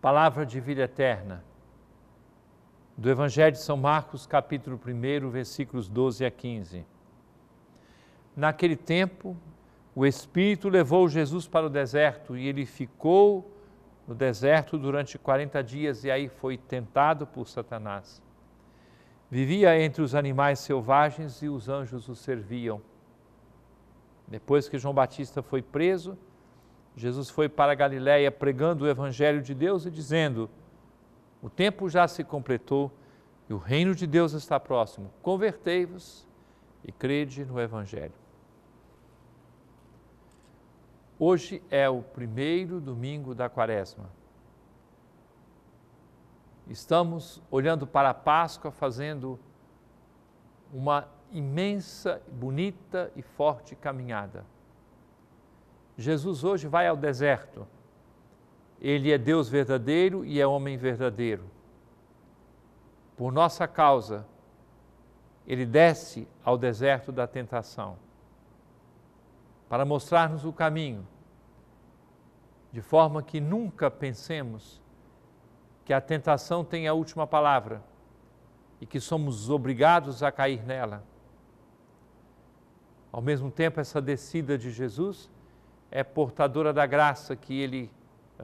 palavra de vida eterna. Do Evangelho de São Marcos, capítulo 1, versículos 12 a 15. Naquele tempo, o Espírito levou Jesus para o deserto e ele ficou no deserto durante 40 dias e aí foi tentado por Satanás. Vivia entre os animais selvagens e os anjos o serviam. Depois que João Batista foi preso, Jesus foi para Galiléia pregando o Evangelho de Deus e dizendo: O tempo já se completou e o reino de Deus está próximo. Convertei-vos e crede no Evangelho. Hoje é o primeiro domingo da quaresma. Estamos olhando para a Páscoa, fazendo uma imensa, bonita e forte caminhada. Jesus hoje vai ao deserto. Ele é Deus verdadeiro e é homem verdadeiro. Por nossa causa, ele desce ao deserto da tentação para mostrar-nos o caminho, de forma que nunca pensemos que a tentação tem a última palavra e que somos obrigados a cair nela. Ao mesmo tempo, essa descida de Jesus é portadora da graça que Ele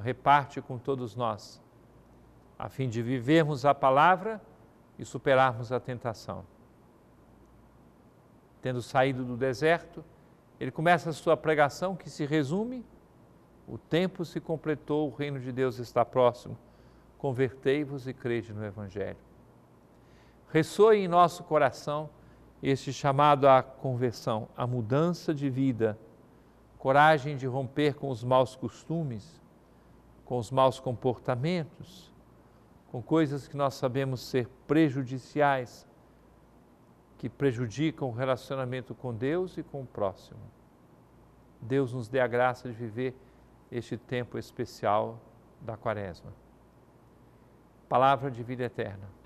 reparte com todos nós, a fim de vivermos a palavra e superarmos a tentação. Tendo saído do deserto, ele começa a sua pregação que se resume: o tempo se completou, o reino de Deus está próximo. Convertei-vos e crede no Evangelho. Ressoe em nosso coração este chamado à conversão, à mudança de vida coragem de romper com os maus costumes, com os maus comportamentos, com coisas que nós sabemos ser prejudiciais, que prejudicam o relacionamento com Deus e com o próximo. Deus nos dê a graça de viver este tempo especial da Quaresma. Palavra de vida eterna.